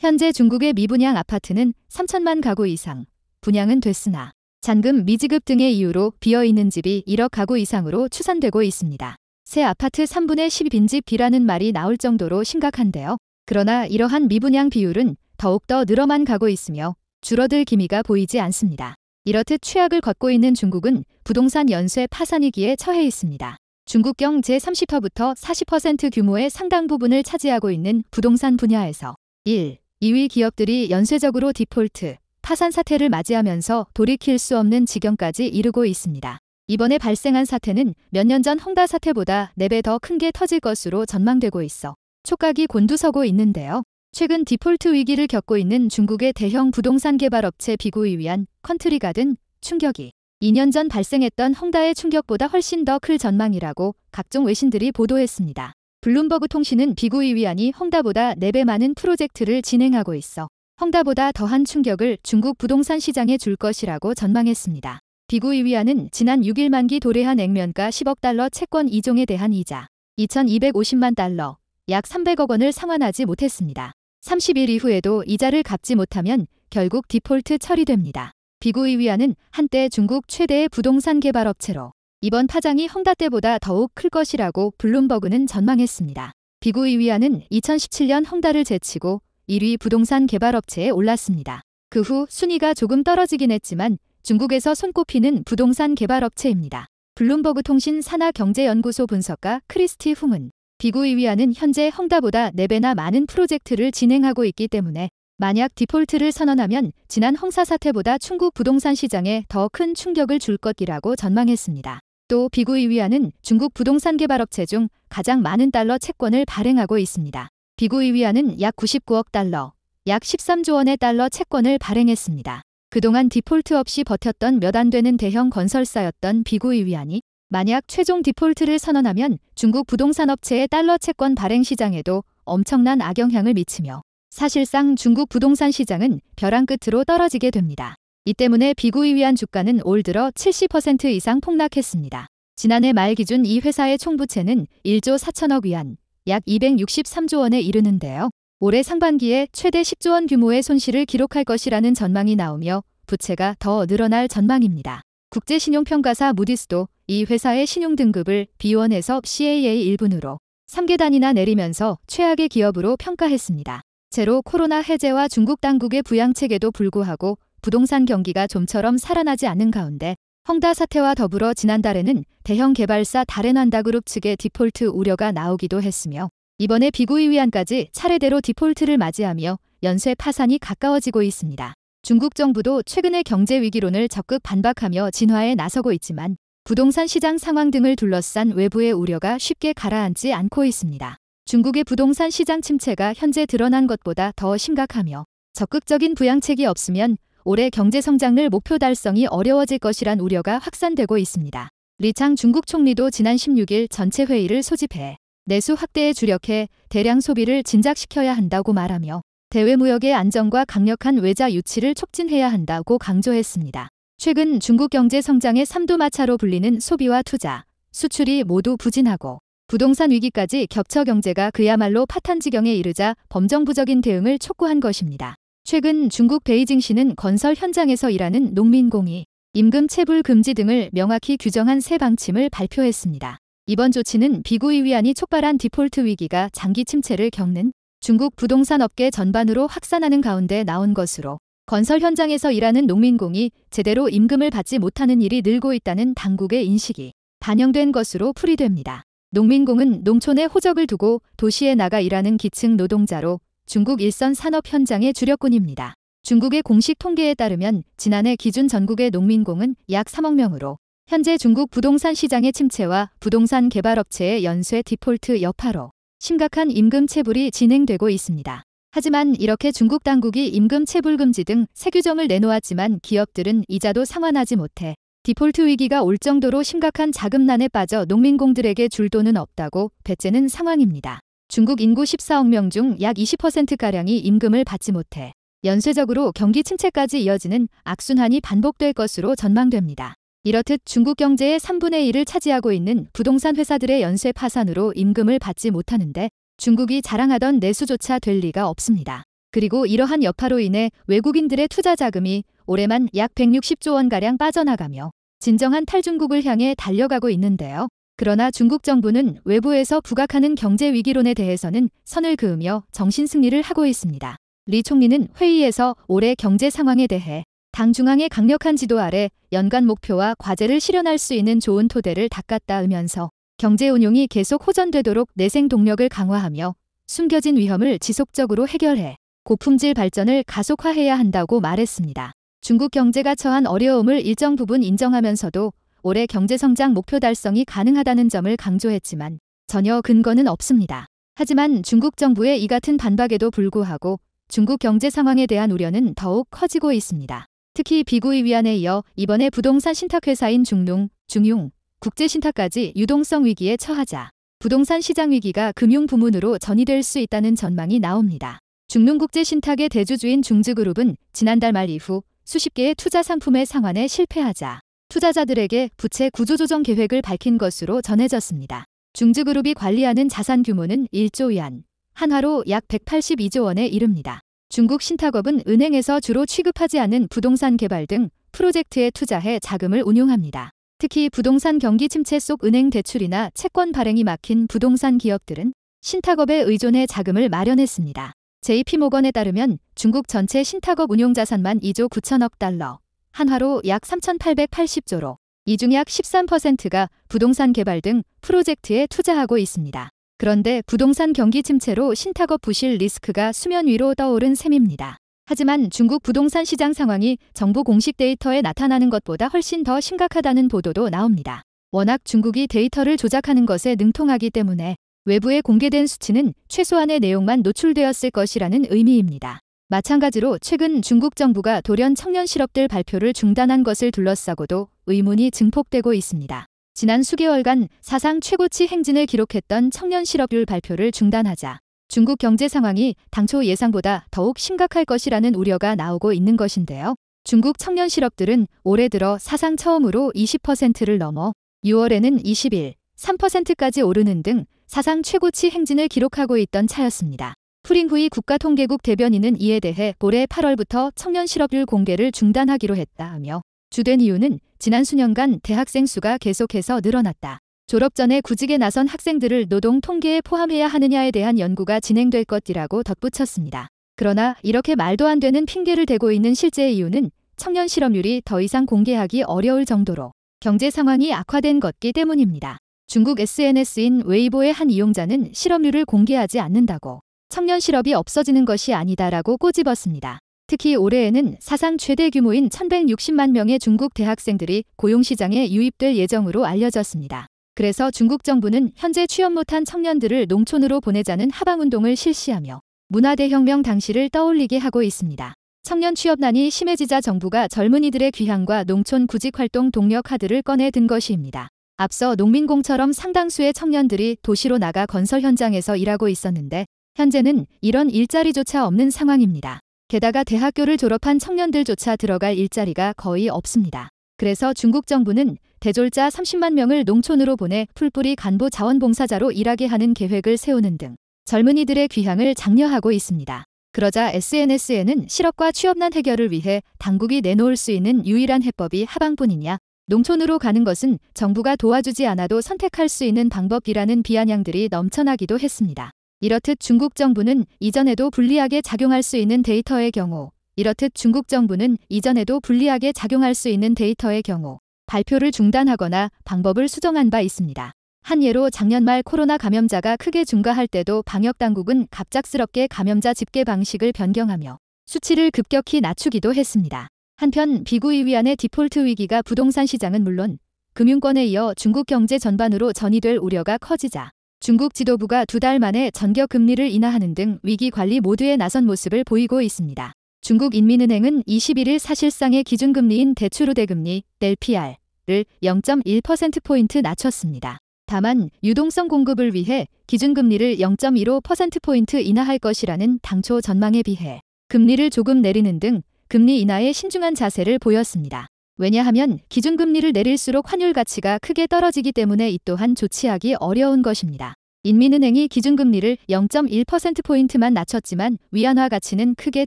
현재 중국의 미분양 아파트는 3천만 가구 이상, 분양은 됐으나 잔금 미지급 등의 이유로 비어있는 집이 1억 가구 이상으로 추산되고 있습니다. 새 아파트 3분의 10빈집 이라는 말이 나올 정도로 심각한데요. 그러나 이러한 미분양 비율은 더욱더 늘어만 가고 있으며 줄어들 기미가 보이지 않습니다. 이렇듯 최악을 걷고 있는 중국은 부동산 연쇄 파산위기에 처해 있습니다. 중국경 제30%부터 40% 규모의 상당 부분을 차지하고 있는 부동산 분야에서 1. 2위 기업들이 연쇄적으로 디폴트, 파산 사태를 맞이하면서 돌이킬 수 없는 지경까지 이르고 있습니다. 이번에 발생한 사태는 몇 년전 헝다 사태보다 4배 더 큰 게 터질 것으로 전망되고 있어 촉각이 곤두서고 있는데요. 최근 디폴트 위기를 겪고 있는 중국의 대형 부동산 개발 업체 비구이 위한 컨트리가든 충격이 2년 전 발생했던 헝다의 충격보다 훨씬 더 클 전망이라고 각종 외신들이 보도했습니다. 블룸버그 통신은 비구이 위안이 헝다보다 4배 많은 프로젝트를 진행하고 있어 헝다보다 더한 충격을 중국 부동산 시장에 줄 것이라고 전망했습니다. 비구이 위안은 지난 6일 만기 도래한 액면가 10억 달러 채권 2종에 대한 이자 2250만 달러 약 300억 원을 상환하지 못했습니다. 30일 이후에도 이자를 갚지 못하면 결국 디폴트 처리됩니다. 비구이 위안은 한때 중국 최대의 부동산 개발업체로 이번 파장이 헝다 때보다 더욱 클 것이라고 블룸버그는 전망했습니다. 비구 이위안은 2017년 헝다를 제치고 1위 부동산 개발업체에 올랐습니다. 그 후 순위가 조금 떨어지긴 했지만 중국에서 손꼽히는 부동산 개발업체입니다. 블룸버그 통신 산하경제연구소 분석가 크리스티 훔은 비구 이위안은 현재 헝다보다 4배나 많은 프로젝트를 진행하고 있기 때문에 만약 디폴트를 선언하면 지난 헝사 사태보다 충국 부동산 시장에 더 큰 충격을 줄 것이라고 전망했습니다. 또 비구이위안은 중국 부동산 개발업체 중 가장 많은 달러 채권을 발행하고 있습니다. 비구이위안은 약 99억 달러, 약 13조 원의 달러 채권을 발행했습니다. 그동안 디폴트 없이 버텼던 몇 안 되는 대형 건설사였던 비구이위안이 만약 최종 디폴트를 선언하면 중국 부동산 업체의 달러 채권 발행 시장에도 엄청난 악영향을 미치며 사실상 중국 부동산 시장은 벼랑 끝으로 떨어지게 됩니다. 이 때문에 비구이 위안 주가는 올 들어 70% 이상 폭락했습니다. 지난해 말 기준 이 회사의 총부채는 1조 4천억 위안, 약 263조 원에 이르는데요. 올해 상반기에 최대 10조 원 규모의 손실을 기록할 것이라는 전망이 나오며 부채가 더 늘어날 전망입니다. 국제신용평가사 무디스도 이 회사의 신용등급을 B1에서 CAA 1분으로 3계단이나 내리면서 최악의 기업으로 평가했습니다. 제로 코로나 해제와 중국 당국의 부양책에도 불구하고 부동산 경기가 좀처럼 살아나지 않는 가운데 헝다 사태와 더불어 지난달에는 대형 개발사 다렌한다 그룹 측의 디폴트 우려가 나오기도 했으며 이번에 비구이 위안까지 차례대로 디폴트를 맞이하며 연쇄 파산이 가까워지고 있습니다. 중국 정부도 최근의 경제 위기론을 적극 반박하며 진화에 나서고 있지만 부동산 시장 상황 등을 둘러싼 외부의 우려가 쉽게 가라앉지 않고 있습니다. 중국의 부동산 시장 침체가 현재 드러난 것보다 더 심각하며 적극적인 부양책이 없으면 올해 경제 성장률 목표 달성이 어려워질 것이란 우려가 확산되고 있습니다. 리창 중국 총리도 지난 16일 전체 회의를 소집해 내수 확대에 주력해 대량 소비를 진작시켜야 한다고 말하며 대외 무역의 안정과 강력한 외자 유치를 촉진해야 한다고 강조했습니다. 최근 중국 경제 성장의 삼두마차로 불리는 소비와 투자, 수출이 모두 부진하고 부동산 위기까지 겹쳐 경제가 그야말로 파탄 지경에 이르자 범정부적인 대응을 촉구한 것입니다. 최근 중국 베이징시는 건설 현장에서 일하는 농민공이 임금 체불 금지 등을 명확히 규정한 새 방침을 발표했습니다. 이번 조치는 비구이 위안이 촉발한 디폴트 위기가 장기 침체를 겪는 중국 부동산 업계 전반으로 확산하는 가운데 나온 것으로 건설 현장에서 일하는 농민공이 제대로 임금을 받지 못하는 일이 늘고 있다는 당국의 인식이 반영된 것으로 풀이됩니다. 농민공은 농촌에 호적을 두고 도시에 나가 일하는 기층 노동자로 중국 일선 산업 현장의 주력군입니다. 중국의 공식 통계에 따르면 지난해 기준 전국의 농민공은 약 3억 명으로 현재 중국 부동산 시장의 침체와 부동산 개발업체의 연쇄 디폴트 여파로 심각한 임금 체불이 진행되고 있습니다. 하지만 이렇게 중국 당국이 임금 체불 금지 등 새 규정을 내놓았지만 기업들은 이자도 상환하지 못해 디폴트 위기가 올 정도로 심각한 자금난에 빠져 농민공들에게 줄 돈은 없다고 배째는 상황입니다. 중국 인구 14억 명 중 약 20%가량이 임금을 받지 못해 연쇄적으로 경기 침체까지 이어지는 악순환이 반복될 것으로 전망됩니다. 이렇듯 중국 경제의 3분의 1을 차지하고 있는 부동산 회사들의 연쇄 파산으로 임금을 받지 못하는데 중국이 자랑하던 내수조차 될 리가 없습니다. 그리고 이러한 여파로 인해 외국인들의 투자 자금이 올해만 약 160조 원가량 빠져나가며 진정한 탈중국을 향해 달려가고 있는데요. 그러나 중국 정부는 외부에서 부각하는 경제 위기론에 대해서는 선을 그으며 정신 승리를 하고 있습니다. 리 총리는 회의에서 올해 경제 상황에 대해 당 중앙의 강력한 지도 아래 연간 목표와 과제를 실현할 수 있는 좋은 토대를 닦았다으면서 경제 운용이 계속 호전되도록 내생 동력을 강화하며 숨겨진 위험을 지속적으로 해결해 고품질 발전을 가속화해야 한다고 말했습니다. 중국 경제가 처한 어려움을 일정 부분 인정하면서도 올해 경제성장 목표 달성이 가능하다는 점을 강조했지만 전혀 근거는 없습니다. 하지만 중국 정부의 이 같은 반박에도 불구하고 중국 경제 상황에 대한 우려는 더욱 커지고 있습니다. 특히 비구이 위안에 이어 이번에 부동산 신탁회사인 중농, 중융 국제신탁까지 유동성 위기에 처하자 부동산 시장 위기가 금융 부문으로 전이될 수 있다는 전망이 나옵니다. 중농국제신탁의 대주주인 중즈그룹은 지난달 말 이후 수십 개의 투자 상품의 상환에 실패하자 투자자들에게 부채 구조조정 계획을 밝힌 것으로 전해졌습니다. 중즈그룹이 관리하는 자산 규모는 1조 위안, 한화로 약 182조 원에 이릅니다. 중국 신탁업은 은행에서 주로 취급하지 않은 부동산 개발 등 프로젝트에 투자해 자금을 운용합니다. 특히 부동산 경기 침체 속 은행 대출이나 채권 발행이 막힌 부동산 기업들은 신탁업에 의존해 자금을 마련했습니다. JP모건에 따르면 중국 전체 신탁업 운용 자산만 2조 9천억 달러, 한화로 약 3,880조로 이중약 13%가 부동산 개발 등 프로젝트에 투자하고 있습니다. 그런데 부동산 경기 침체로 신탁업 부실 리스크가 수면 위로 떠오른 셈입니다. 하지만 중국 부동산 시장 상황이 정부 공식 데이터에 나타나는 것보다 훨씬 더 심각하다는 보도도 나옵니다. 워낙 중국이 데이터를 조작하는 것에 능통하기 때문에 외부에 공개된 수치는 최소한의 내용만 노출되었을 것이라는 의미입니다. 마찬가지로 최근 중국 정부가 돌연 청년 실업들 발표를 중단한 것을 둘러싸고도 의문이 증폭되고 있습니다. 지난 수개월간 사상 최고치 행진을 기록했던 청년 실업률 발표를 중단하자 중국 경제 상황이 당초 예상보다 더욱 심각할 것이라는 우려가 나오고 있는 것인데요. 중국 청년 실업들은 올해 들어 사상 처음으로 20%를 넘어 6월에는 21, 3%까지 오르는 등 사상 최고치 행진을 기록하고 있던 차였습니다. 프링후이 국가통계국 대변인은 이에 대해 올해 8월부터 청년 실업률 공개를 중단하기로 했다 며 주된 이유는 지난 수년간 대학생 수가 계속해서 늘어났다. 졸업 전에 구직에 나선 학생들을 노동 통계에 포함해야 하느냐에 대한 연구가 진행될 것이라고 덧붙였습니다. 그러나 이렇게 말도 안 되는 핑계를 대고 있는 실제의 이유는 청년 실업률이 더 이상 공개하기 어려울 정도로 경제 상황이 악화된 것기 때문입니다. 중국 SNS인 웨이보의 한 이용자는 실업률을 공개하지 않는다고 청년 실업이 없어지는 것이 아니다라고 꼬집었습니다. 특히 올해에는 사상 최대 규모인 1160만 명의 중국 대학생들이 고용시장에 유입될 예정으로 알려졌습니다. 그래서 중국 정부는 현재 취업 못한 청년들을 농촌으로 보내자는 하방운동을 실시하며 문화대혁명 당시를 떠올리게 하고 있습니다. 청년 취업난이 심해지자 정부가 젊은이들의 귀향과 농촌 구직활동 동력 카드를 꺼내든 것입니다. 앞서 농민공처럼 상당수의 청년들이 도시로 나가 건설 현장에서 일하고 있었는데 현재는 이런 일자리조차 없는 상황입니다. 게다가 대학교를 졸업한 청년들조차 들어갈 일자리가 거의 없습니다. 그래서 중국 정부는 대졸자 30만 명을 농촌으로 보내 풀뿌리 간부 자원봉사자로 일하게 하는 계획을 세우는 등 젊은이들의 귀향을 장려하고 있습니다. 그러자 SNS에는 실업과 취업난 해결을 위해 당국이 내놓을 수 있는 유일한 해법이 하방뿐이냐 농촌으로 가는 것은 정부가 도와주지 않아도 선택할 수 있는 방법이라는 비아냥들이 넘쳐나기도 했습니다. 이렇듯 중국 정부는 이전에도 불리하게 작용할 수 있는 데이터의 경우 이렇듯 중국 정부는 이전에도 불리하게 작용할 수 있는 데이터의 경우 발표를 중단하거나 방법을 수정한 바 있습니다. 한 예로 작년 말 코로나 감염자가 크게 증가할 때도 방역당국은 갑작스럽게 감염자 집계 방식을 변경하며 수치를 급격히 낮추기도 했습니다. 한편 비구이 위안의 디폴트 위기가 부동산 시장은 물론 금융권에 이어 중국 경제 전반으로 전이될 우려가 커지자 중국 지도부가 두 달 만에 전격 금리를 인하하는 등 위기 관리 모두에 나선 모습을 보이고 있습니다. 중국인민은행은 21일 사실상의 기준금리인 대출우대금리 LPR을 0.1%포인트 낮췄습니다. 다만 유동성 공급을 위해 기준금리를 0.15%포인트 인하할 것이라는 당초 전망에 비해 금리를 조금 내리는 등 금리 인하에 신중한 자세를 보였습니다. 왜냐하면 기준금리를 내릴수록 환율 가치가 크게 떨어지기 때문에 이 또한 조치하기 어려운 것입니다. 인민은행이 기준금리를 0.1%포인트만 낮췄지만 위안화 가치는 크게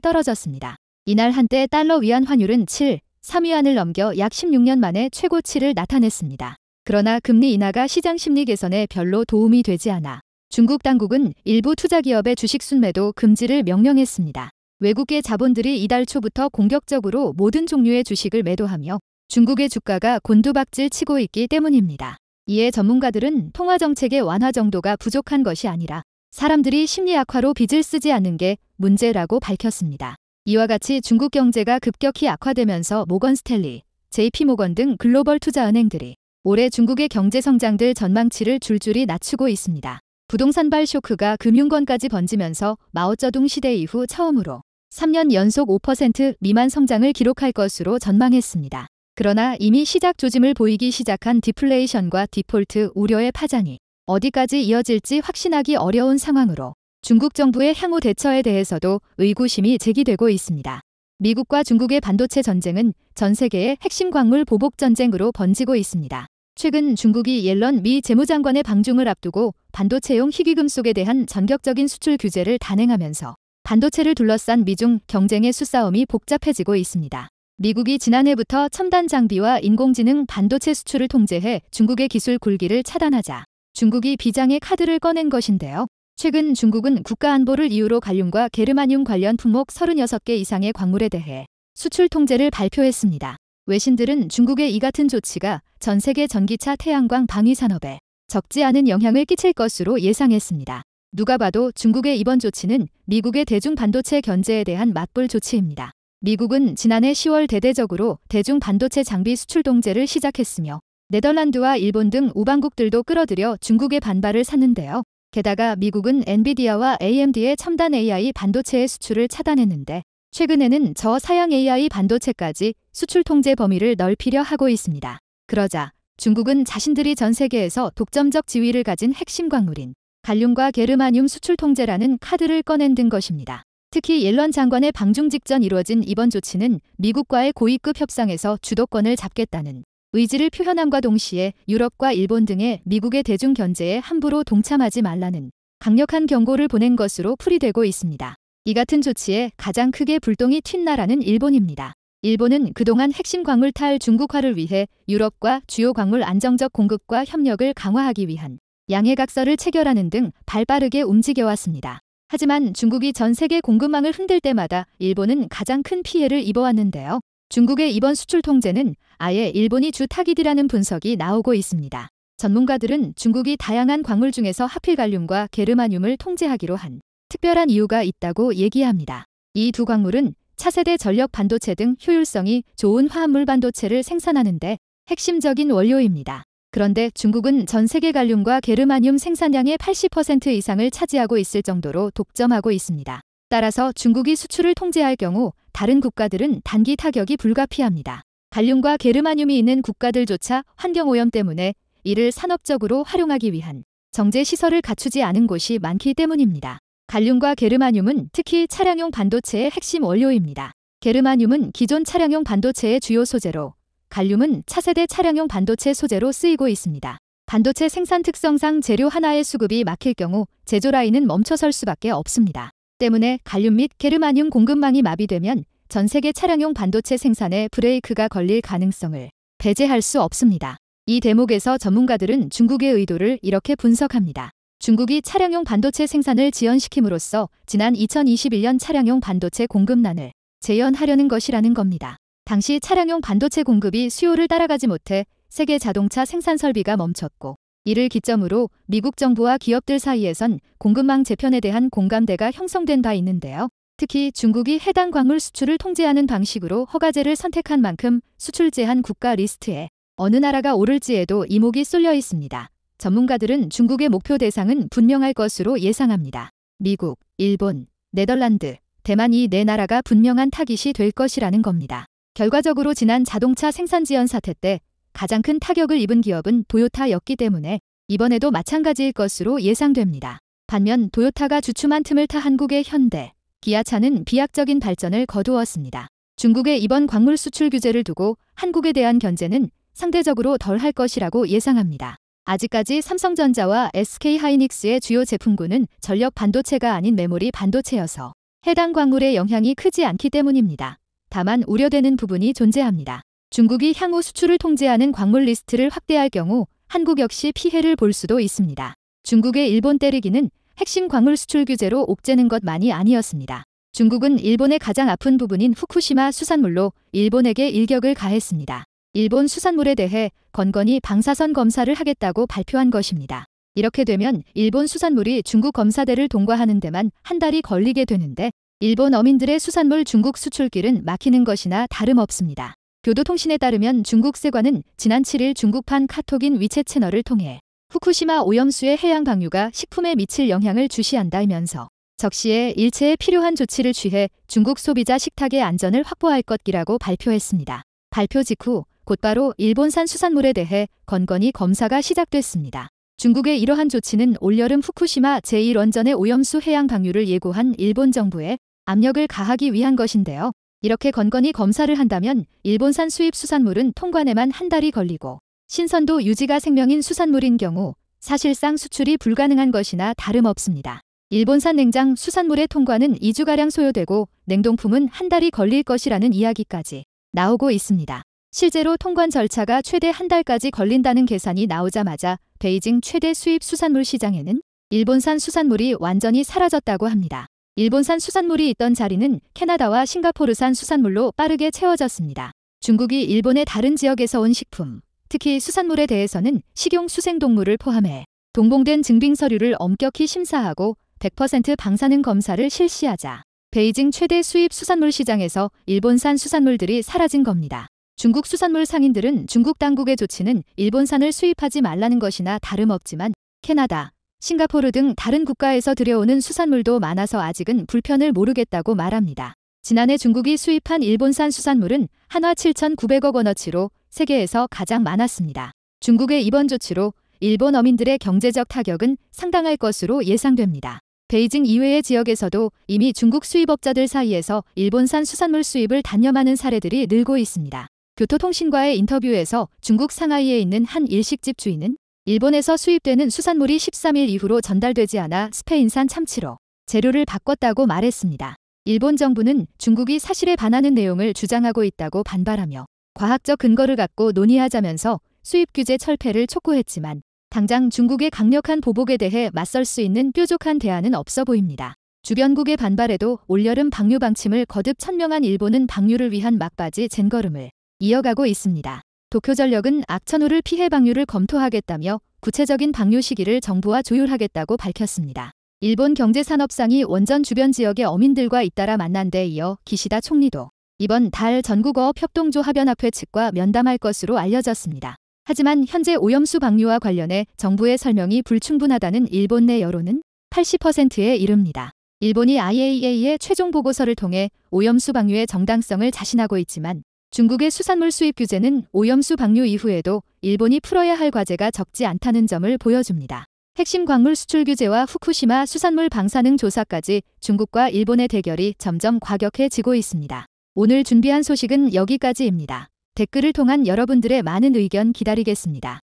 떨어졌습니다. 이날 한때 달러 위안 환율은 7, 3위안을 넘겨 약 16년 만에 최고치를 나타냈습니다. 그러나 금리 인하가 시장 심리 개선에 별로 도움이 되지 않아 중국 당국은 일부 투자 기업의 주식 순매도 금지를 명령했습니다. 외국의 자본들이 이달 초부터 공격적으로 모든 종류의 주식을 매도하며 중국의 주가가 곤두박질 치고 있기 때문입니다. 이에 전문가들은 통화 정책의 완화 정도가 부족한 것이 아니라 사람들이 심리 악화로 빚을 쓰지 않는 게 문제라고 밝혔습니다. 이와 같이 중국 경제가 급격히 악화되면서 모건스텔리 JP모건 등 글로벌 투자은행들이 올해 중국의 경제 성장들 전망치를 줄줄이 낮추고 있습니다. 부동산발 쇼크가 금융권까지 번지면서 마오쩌둥 시대 이후 처음으로 3년 연속 5% 미만 성장을 기록할 것으로 전망했습니다. 그러나 이미 시작 조짐을 보이기 시작한 디플레이션과 디폴트 우려의 파장이 어디까지 이어질지 확신하기 어려운 상황으로 중국 정부의 향후 대처에 대해서도 의구심이 제기되고 있습니다. 미국과 중국의 반도체 전쟁은 전 세계의 핵심 광물 보복 전쟁으로 번지고 있습니다. 최근 중국이 옐런 미 재무장관의 방중을 앞두고 반도체용 희귀금속에 대한 전격적인 수출 규제를 단행하면서 반도체를 둘러싼 미중 경쟁의 수싸움이 복잡해지고 있습니다. 미국이 지난해부터 첨단 장비와 인공지능 반도체 수출을 통제해 중국의 기술 굴기를 차단하자 중국이 비장의 카드를 꺼낸 것인데요. 최근 중국은 국가안보를 이유로 갈륨과 게르마늄 관련 품목 36개 이상의 광물에 대해 수출 통제를 발표했습니다. 외신들은 중국의 이 같은 조치가 전 세계 전기차 태양광 방위 산업에 적지 않은 영향을 끼칠 것으로 예상했습니다. 누가 봐도 중국의 이번 조치는 미국의 대중 반도체 견제에 대한 맞불 조치입니다. 미국은 지난해 10월 대대적으로 대중 반도체 장비 수출 동제를 시작했으며 네덜란드와 일본 등 우방국들도 끌어들여 중국의 반발을 샀는데요. 게다가 미국은 엔비디아와 AMD의 첨단 AI 반도체의 수출을 차단했는데 최근에는 저 사양 AI 반도체까지 수출 통제 범위를 넓히려 하고 있습니다. 그러자 중국은 자신들이 전 세계에서 독점적 지위를 가진 핵심 광물인 갈륨과 게르마늄 수출 통제라는 카드를 꺼낸 든 것입니다. 특히 옐런 장관의 방중 직전 이루어진 이번 조치는 미국과의 고위급 협상에서 주도권을 잡겠다는 의지를 표현함과 동시에 유럽과 일본 등의 미국의 대중 견제에 함부로 동참하지 말라는 강력한 경고를 보낸 것으로 풀이되고 있습니다. 이 같은 조치에 가장 크게 불똥이 튄 나라는 일본입니다. 일본은 그동안 핵심 광물 탈 중국화를 위해 유럽과 주요 광물 안정적 공급과 협력을 강화하기 위한 양해각서를 체결하는 등 발빠르게 움직여왔습니다. 하지만 중국이 전 세계 공급망을 흔들 때마다 일본은 가장 큰 피해를 입어왔는데요. 중국의 이번 수출 통제는 아예 일본이 주 타깃이라는 분석이 나오고 있습니다. 전문가들은 중국이 다양한 광물 중에서 하필갈륨과 게르마늄을 통제하기로 한 특별한 이유가 있다고 얘기합니다. 이 두 광물은 차세대 전력 반도체 등 효율성이 좋은 화합물 반도체를 생산하는데 핵심적인 원료입니다. 그런데 중국은 전 세계 갈륨과 게르마늄 생산량의 80% 이상을 차지하고 있을 정도로 독점하고 있습니다. 따라서 중국이 수출을 통제할 경우 다른 국가들은 단기 타격이 불가피합니다. 갈륨과 게르마늄이 있는 국가들조차 환경오염 때문에 이를 산업적으로 활용하기 위한 정제 시설을 갖추지 않은 곳이 많기 때문입니다. 갈륨과 게르마늄은 특히 차량용 반도체의 핵심 원료입니다. 게르마늄은 기존 차량용 반도체의 주요 소재로 갈륨은 차세대 차량용 반도체 소재로 쓰이고 있습니다. 반도체 생산 특성상 재료 하나의 수급이 막힐 경우 제조 라인은 멈춰설 수밖에 없습니다. 때문에 갈륨 및 게르마늄 공급망이 마비되면 전 세계 차량용 반도체 생산에 브레이크가 걸릴 가능성을 배제할 수 없습니다. 이 대목에서 전문가들은 중국의 의도를 이렇게 분석합니다. 중국이 차량용 반도체 생산을 지연시킴으로써 지난 2021년 차량용 반도체 공급난을 재현하려는 것이라는 겁니다. 당시 차량용 반도체 공급이 수요를 따라가지 못해 세계 자동차 생산 설비가 멈췄고 이를 기점으로 미국 정부와 기업들 사이에선 공급망 재편에 대한 공감대가 형성된 바 있는데요. 특히 중국이 해당 광물 수출을 통제하는 방식으로 허가제를 선택한 만큼 수출 제한 국가 리스트에 어느 나라가 오를지에도 이목이 쏠려 있습니다. 전문가들은 중국의 목표 대상은 분명할 것으로 예상합니다. 미국, 일본, 네덜란드, 대만 이 네 나라가 분명한 타깃이 될 것이라는 겁니다. 결과적으로 지난 자동차 생산 지연 사태 때 가장 큰 타격을 입은 기업은 도요타였기 때문에 이번에도 마찬가지일 것으로 예상됩니다. 반면 도요타가 주춤한 틈을 타 한국의 현대, 기아차는 비약적인 발전을 거두었습니다. 중국의 이번 광물 수출 규제를 두고 한국에 대한 견제는 상대적으로 덜 할 것이라고 예상합니다. 아직까지 삼성전자와 SK하이닉스의 주요 제품군은 전력 반도체가 아닌 메모리 반도체여서 해당 광물의 영향이 크지 않기 때문입니다. 다만 우려되는 부분이 존재합니다. 중국이 향후 수출을 통제하는 광물 리스트를 확대할 경우 한국 역시 피해를 볼 수도 있습니다. 중국의 일본 때리기는 핵심 광물 수출 규제로 옥죄는 것만이 아니었습니다. 중국은 일본의 가장 아픈 부분인 후쿠시마 수산물로 일본에게 일격을 가했습니다. 일본 수산물에 대해 건건히 방사선 검사를 하겠다고 발표한 것입니다. 이렇게 되면 일본 수산물이 중국 검사대를 동거하는 데만 한 달이 걸리게 되는데 일본 어민들의 수산물 중국 수출길은 막히는 것이나 다름없습니다. 교도통신에 따르면 중국 세관은 지난 7일 중국판 카톡인 위챗 채널을 통해 후쿠시마 오염수의 해양 방류가 식품에 미칠 영향을 주시한다면서 적시에 일체에 필요한 조치를 취해 중국 소비자 식탁의 안전을 확보할 것이라고 발표했습니다. 발표 직후 곧바로 일본산 수산물에 대해 건건히 검사가 시작됐습니다. 중국의 이러한 조치는 올여름 후쿠시마 제1원전의 오염수 해양 방류를 예고한 일본 정부의 압력을 가하기 위한 것인데요. 이렇게 건건히 검사를 한다면 일본산 수입 수산물은 통관에만 한 달이 걸리고 신선도 유지가 생명인 수산물인 경우 사실상 수출이 불가능한 것이나 다름없습니다. 일본산 냉장 수산물의 통관은 2주가량 소요되고 냉동품은 한 달이 걸릴 것이라는 이야기까지 나오고 있습니다. 실제로 통관 절차가 최대 한 달까지 걸린다는 계산이 나오자마자 베이징 최대 수입 수산물 시장에는 일본산 수산물이 완전히 사라졌다고 합니다. 일본산 수산물이 있던 자리는 캐나다와 싱가포르산 수산물로 빠르게 채워졌습니다. 중국이 일본의 다른 지역에서 온 식품, 특히 수산물에 대해서는 식용 수생동물을 포함해 동봉된 증빙 서류를 엄격히 심사하고 100% 방사능 검사를 실시하자 베이징 최대 수입 수산물 시장에서 일본산 수산물들이 사라진 겁니다. 중국 수산물 상인들은 중국 당국의 조치는 일본산을 수입하지 말라는 것이나 다름없지만 캐나다, 싱가포르 등 다른 국가에서 들여오는 수산물도 많아서 아직은 불편을 모르겠다고 말합니다. 지난해 중국이 수입한 일본산 수산물은 한화 7,900억 원어치로 세계에서 가장 많았습니다. 중국의 이번 조치로 일본 어민들의 경제적 타격은 상당할 것으로 예상됩니다. 베이징 이외의 지역에서도 이미 중국 수입업자들 사이에서 일본산 수산물 수입을 단념하는 사례들이 늘고 있습니다. 교토통신과의 인터뷰에서 중국 상하이에 있는 한 일식집 주인은 일본에서 수입되는 수산물이 13일 이후로 전달되지 않아 스페인산 참치로 재료를 바꿨다고 말했습니다. 일본 정부는 중국이 사실에 반하는 내용을 주장하고 있다고 반발하며 과학적 근거를 갖고 논의하자면서 수입 규제 철폐를 촉구했지만 당장 중국의 강력한 보복에 대해 맞설 수 있는 뾰족한 대안은 없어 보입니다. 주변국의 반발에도 올여름 방류 방침을 거듭 천명한 일본은 방류를 위한 막바지 젠걸음을 이어가고 있습니다. 도쿄전력은 악천후를 피해 방류를 검토하겠다며 구체적인 방류 시기를 정부와 조율하겠다고 밝혔습니다. 일본 경제산업상이 원전 주변 지역의 어민들과 잇따라 만난 데 이어 기시다 총리도 이번 달 전국어업 협동조 합연합회 측과 면담할 것으로 알려졌습니다. 하지만 현재 오염수 방류와 관련해 정부의 설명이 불충분하다는 일본 내 여론은 80%에 이릅니다. 일본이 IAEA의 최종 보고서를 통해 오염수 방류의 정당성을 자신하고 있지만 중국의 수산물 수입 규제는 오염수 방류 이후에도 일본이 풀어야 할 과제가 적지 않다는 점을 보여줍니다. 핵심 광물 수출 규제와 후쿠시마 수산물 방사능 조사까지 중국과 일본의 대결이 점점 과격해지고 있습니다. 오늘 준비한 소식은 여기까지입니다. 댓글을 통한 여러분들의 많은 의견 기다리겠습니다.